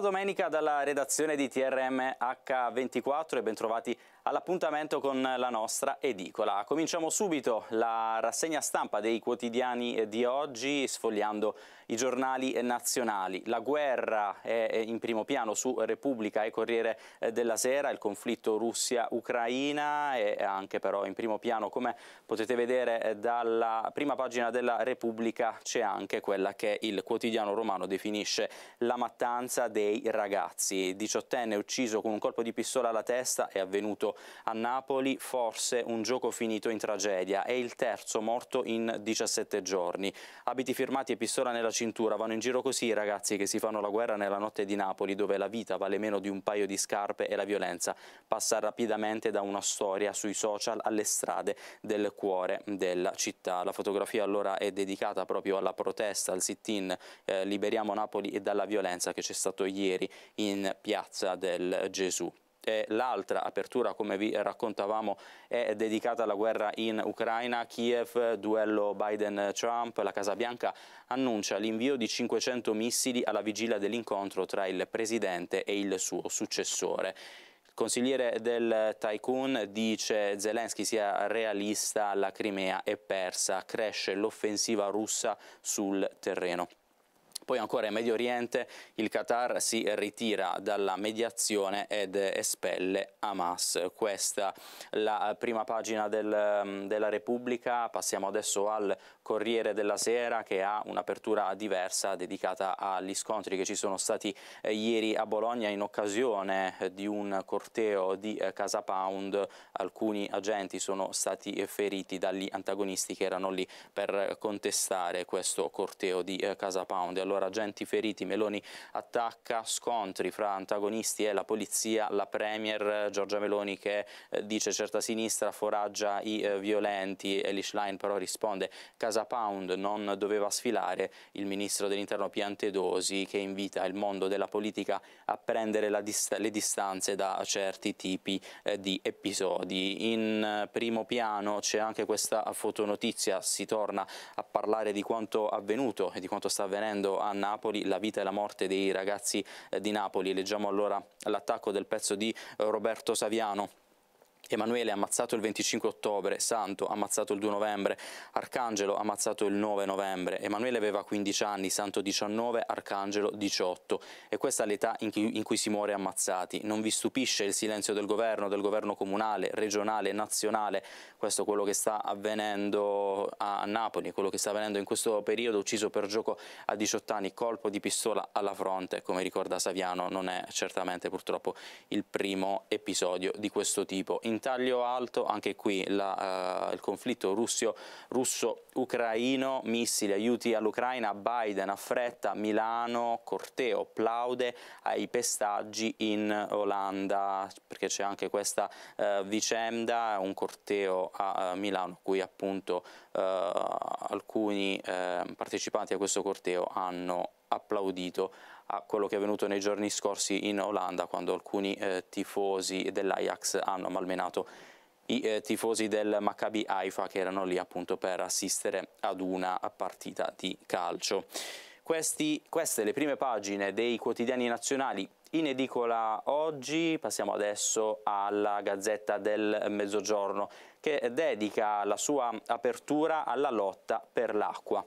domenica dalla redazione di TRM H24 e bentrovati all'appuntamento con la nostra edicola. Cominciamo subito la rassegna stampa dei quotidiani di oggi sfogliando i giornali nazionali. La guerra è in primo piano su Repubblica e Corriere eh, della Sera, il conflitto Russia-Ucraina è anche però in primo piano come potete vedere eh, dalla prima pagina della Repubblica c'è anche quella che il quotidiano romano definisce la mattanza dei dei ragazzi. 18enne ucciso con un colpo di pistola alla testa è avvenuto a Napoli, forse un gioco finito in tragedia. È il terzo morto in 17 giorni. Abiti firmati e pistola nella cintura. Vanno in giro così i ragazzi che si fanno la guerra nella notte di Napoli, dove la vita vale meno di un paio di scarpe e la violenza passa rapidamente da una storia sui social alle strade del cuore della città. La fotografia allora è dedicata proprio alla protesta, al sit-in eh, Liberiamo Napoli e dalla violenza che c'è stato ieri in piazza del Gesù l'altra apertura, come vi raccontavamo, è dedicata alla guerra in Ucraina. Kiev, duello Biden-Trump, la Casa Bianca annuncia l'invio di 500 missili alla vigilia dell'incontro tra il presidente e il suo successore. Il consigliere del Tycoon dice Zelensky sia realista, la Crimea è persa, cresce l'offensiva russa sul terreno. Poi ancora in Medio Oriente il Qatar si ritira dalla mediazione ed espelle Hamas. Questa la prima pagina del, della Repubblica. Passiamo adesso al Corriere della Sera che ha un'apertura diversa dedicata agli scontri che ci sono stati eh, ieri a Bologna in occasione eh, di un corteo di eh, Casa Pound. Alcuni agenti sono stati feriti dagli antagonisti che erano lì per contestare questo corteo di Casa Pound. Allora allora agenti feriti, Meloni attacca, scontri fra antagonisti e la polizia, la Premier eh, Giorgia Meloni che eh, dice certa sinistra foraggia i eh, violenti, Elish Line però risponde Casa Pound non doveva sfilare, il ministro dell'interno Piantedosi che invita il mondo della politica a prendere dist le distanze da certi tipi di episodi. In primo piano c'è anche questa fotonotizia, si torna a parlare di quanto avvenuto e di quanto sta avvenendo a a Napoli la vita e la morte dei ragazzi eh, di Napoli. Leggiamo allora l'attacco del pezzo di eh, Roberto Saviano. Emanuele ammazzato il 25 ottobre, Santo ammazzato il 2 novembre, Arcangelo ammazzato il 9 novembre, Emanuele aveva 15 anni, Santo 19, Arcangelo 18 e questa è l'età in, in cui si muore ammazzati. Non vi stupisce il silenzio del governo, del governo comunale, regionale, nazionale, questo è quello che sta avvenendo a Napoli, quello che sta avvenendo in questo periodo, ucciso per gioco a 18 anni, colpo di pistola alla fronte, come ricorda Saviano, non è certamente purtroppo il primo episodio di questo tipo in taglio alto anche qui la, uh, il conflitto russo-ucraino, missili, aiuti all'Ucraina, Biden affretta, Milano, corteo, plaude ai pestaggi in Olanda, perché c'è anche questa uh, vicenda, un corteo a uh, Milano cui appunto alcuni partecipanti a questo corteo hanno applaudito a quello che è avvenuto nei giorni scorsi in Olanda quando alcuni eh, tifosi dell'Ajax hanno malmenato i eh, tifosi del Maccabi Haifa che erano lì appunto per assistere ad una partita di calcio. Questi, queste le prime pagine dei quotidiani nazionali in edicola oggi. Passiamo adesso alla Gazzetta del Mezzogiorno che dedica la sua apertura alla lotta per l'acqua.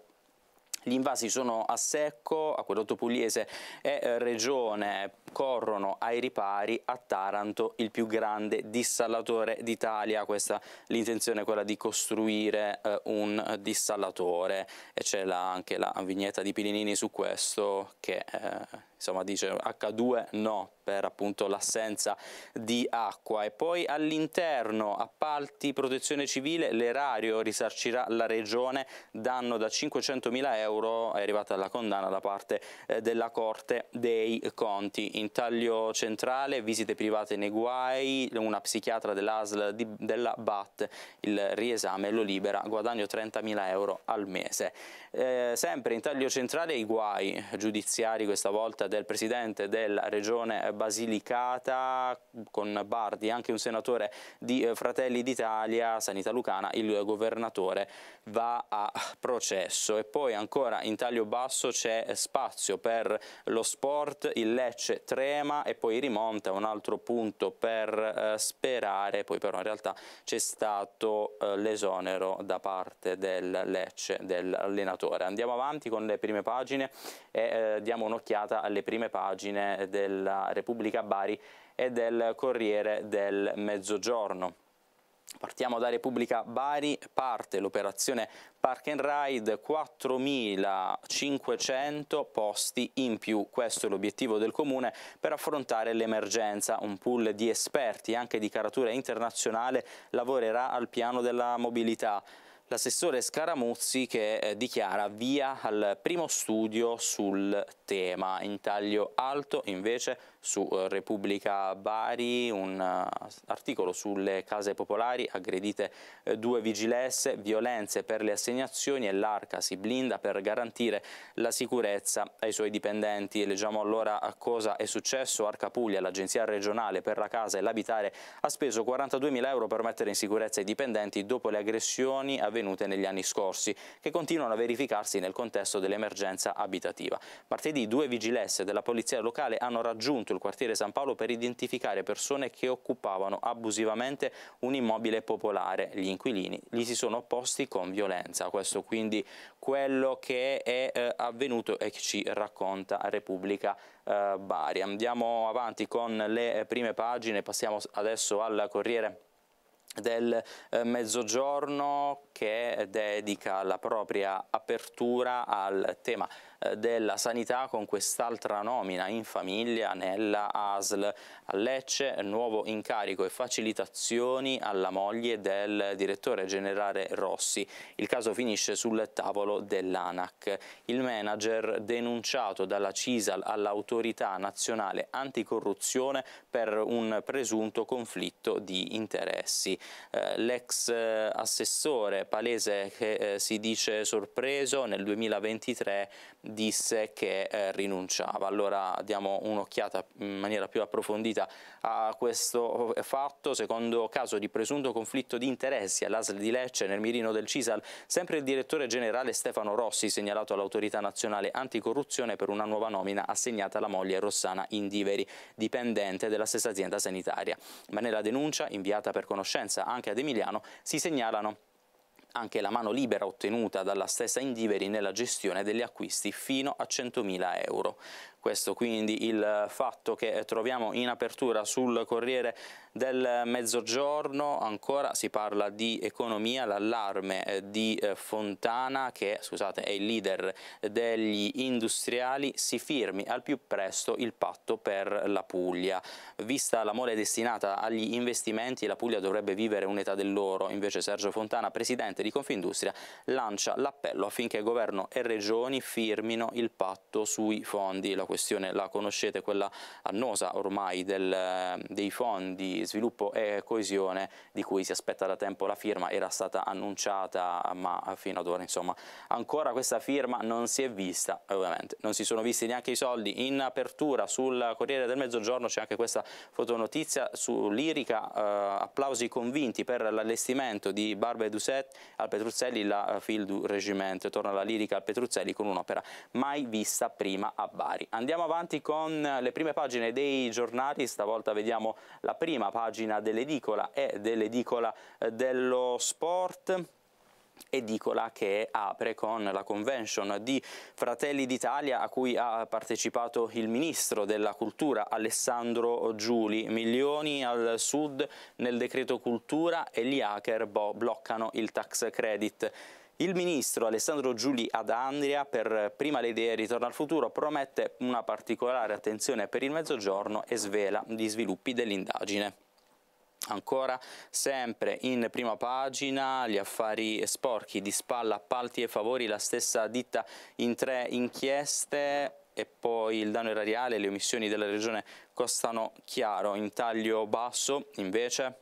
Gli invasi sono a secco, Acquedotto Pugliese e eh, Regione corrono ai ripari a Taranto il più grande dissalatore d'Italia. Questa l'intenzione è quella di costruire eh, un dissalatore e c'è anche la vignetta di Pilinini su questo che eh, insomma dice H2 no per appunto l'assenza di acqua e poi all'interno appalti protezione civile l'erario risarcirà la regione danno da 500 mila euro è arrivata la condanna da parte eh, della Corte dei Conti intaglio centrale visite private nei guai una psichiatra dell'ASL della BAT il riesame lo libera guadagno 30 mila euro al mese eh, sempre in taglio centrale i guai giudiziari questa volta del presidente della regione Basilicata con Bardi, anche un senatore di eh, Fratelli d'Italia, Sanità Lucana, il governatore va a processo. E poi ancora in taglio basso c'è spazio per lo sport, il Lecce trema e poi rimonta un altro punto per eh, sperare, poi però in realtà c'è stato eh, l'esonero da parte del Lecce, dell'allenatore. Andiamo avanti con le prime pagine e diamo un'occhiata alle prime pagine della Repubblica Bari e del Corriere del Mezzogiorno. Partiamo da Repubblica Bari, parte l'operazione Park and Ride, 4.500 posti in più. Questo è l'obiettivo del Comune per affrontare l'emergenza. Un pool di esperti, anche di caratura internazionale, lavorerà al piano della mobilità l'assessore Scaramuzzi che eh, dichiara via al primo studio sul tema. In taglio alto invece su eh, Repubblica Bari un eh, articolo sulle case popolari, aggredite eh, due vigilesse, violenze per le assegnazioni e l'Arca si blinda per garantire la sicurezza ai suoi dipendenti. Leggiamo allora cosa è successo. Arca Puglia, l'agenzia regionale per la casa e l'abitare, ha speso 42.000 euro per mettere in sicurezza i dipendenti dopo le aggressioni avvenute negli anni scorsi, che continuano a verificarsi nel contesto dell'emergenza abitativa. Martedì due vigilesse della polizia locale hanno raggiunto il quartiere San Paolo per identificare persone che occupavano abusivamente un immobile popolare. Gli inquilini gli si sono opposti con violenza. Questo quindi quello che è eh, avvenuto e che ci racconta Repubblica eh, Bari. Andiamo avanti con le eh, prime pagine, passiamo adesso al Corriere del eh, Mezzogiorno che dedica la propria apertura al tema della sanità con quest'altra nomina in famiglia nella ASL. A Lecce nuovo incarico e facilitazioni alla moglie del direttore generale Rossi. Il caso finisce sul tavolo dell'ANAC. Il manager denunciato dalla CISAL all'autorità nazionale anticorruzione per un presunto conflitto di interessi. Eh, l'ex eh, assessore palese che eh, si dice sorpreso nel 2023 disse che eh, rinunciava. Allora diamo un'occhiata in maniera più approfondita a questo eh, fatto. Secondo caso di presunto conflitto di interessi all'ASL di Lecce nel mirino del Cisal, sempre il direttore generale Stefano Rossi segnalato all'autorità nazionale anticorruzione per una nuova nomina assegnata alla moglie Rossana Indiveri, dipendente della stessa azienda sanitaria. Ma nella denuncia inviata per conoscenza anche ad Emiliano si segnalano anche la mano libera ottenuta dalla stessa Indiveri nella gestione degli acquisti fino a 100.000 euro. Questo quindi il fatto che troviamo in apertura sul Corriere del Mezzogiorno, ancora si parla di economia, l'allarme eh, di eh, Fontana che scusate, è il leader degli industriali, si firmi al più presto il patto per la Puglia. Vista la mole destinata agli investimenti, la Puglia dovrebbe vivere un'età dell'oro, invece Sergio Fontana, presidente di Confindustria, lancia l'appello affinché governo e regioni firmino il patto sui fondi. La questione la conoscete, quella annosa ormai del, eh, dei fondi sviluppo e coesione di cui si aspetta da tempo la firma, era stata annunciata ma fino ad ora insomma ancora questa firma non si è vista eh, ovviamente, non si sono visti neanche i soldi. In apertura sul Corriere del Mezzogiorno c'è anche questa fotonotizia su Lirica, eh, applausi convinti per l'allestimento di Barbe Dusset al Petruzzelli, la Fil du Regiment, torna la Lirica al Petruzzelli con un'opera mai vista prima a Bari. Andiamo avanti con le prime pagine dei giornali, stavolta vediamo la prima pagina dell'edicola e dell'edicola eh, dello sport edicola che apre con la convention di Fratelli d'Italia a cui ha partecipato il ministro della cultura Alessandro Giuli. Milioni al sud nel decreto cultura e gli hacker bloccano il tax credit. Il ministro Alessandro Giuli ad Andria per prima le idee Ritorno al futuro promette una particolare attenzione per il mezzogiorno e svela gli sviluppi dell'indagine. Ancora sempre in prima pagina gli affari sporchi di spalla, appalti e favori, la stessa ditta in tre inchieste e poi il danno erariale, le omissioni della regione costano chiaro, in taglio basso invece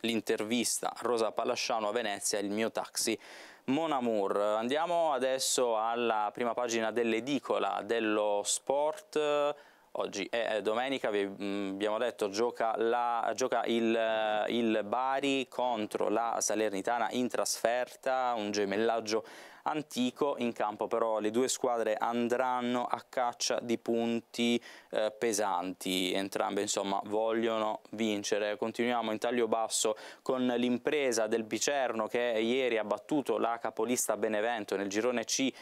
l'intervista a Rosa Palasciano a Venezia, il mio taxi Mon Amour. Andiamo adesso alla prima pagina dell'edicola dello sport. Oggi è domenica, vi mm, abbiamo detto, gioca, la, gioca il, eh, il Bari contro la Salernitana in trasferta, un gemellaggio antico in campo, però le due squadre andranno a caccia di punti eh, pesanti, entrambe insomma vogliono vincere. Continuiamo in taglio basso con l'impresa del Bicerno che ieri ha battuto la capolista Benevento nel girone C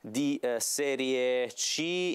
di eh, Serie C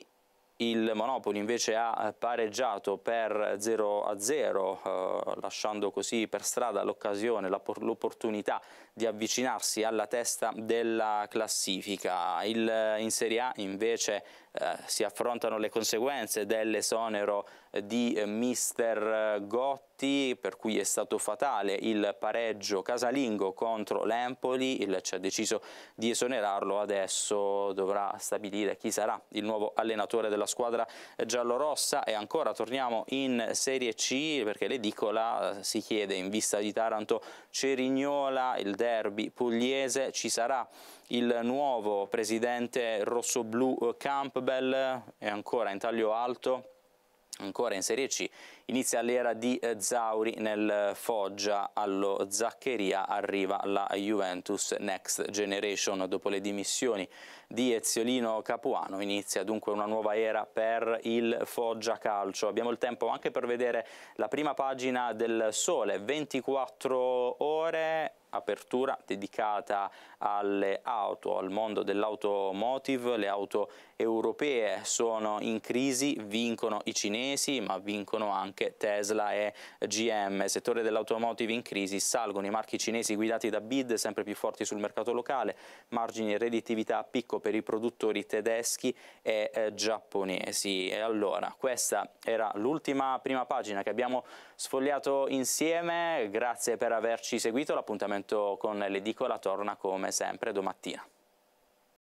il Monopoli invece ha pareggiato per 0 a 0, eh, lasciando così per strada l'occasione, l'opportunità di avvicinarsi alla testa della classifica. Il, in Serie A invece eh, si affrontano le conseguenze dell'esonero di eh, mister eh, Gotti per cui è stato fatale il pareggio casalingo contro l'Empoli, il ci ha deciso di esonerarlo, adesso dovrà stabilire chi sarà il nuovo allenatore della squadra giallorossa e ancora torniamo in Serie C perché l'edicola eh, si chiede in vista di Taranto Cerignola, il derby derby pugliese ci sarà il nuovo presidente rossoblu eh, Campbell eh, è ancora in taglio alto ancora in Serie C inizia l'era di eh, Zauri nel eh, Foggia, allo Zaccheria arriva la Juventus Next Generation. Dopo le dimissioni di Eziolino Capuano inizia dunque una nuova era per il Foggia Calcio. Abbiamo il tempo anche per vedere la prima pagina del Sole, 24 ore apertura dedicata alle auto, al mondo dell'automotive, le auto europee sono in crisi, vincono i cinesi ma vincono anche anche Tesla e GM. Settore dell'automotive in crisi, salgono i marchi cinesi guidati da bid sempre più forti sul mercato locale, margini e redditività a picco per i produttori tedeschi e eh, giapponesi. E allora, questa era l'ultima prima pagina che abbiamo sfogliato insieme, grazie per averci seguito, l'appuntamento con l'edicola torna come sempre domattina.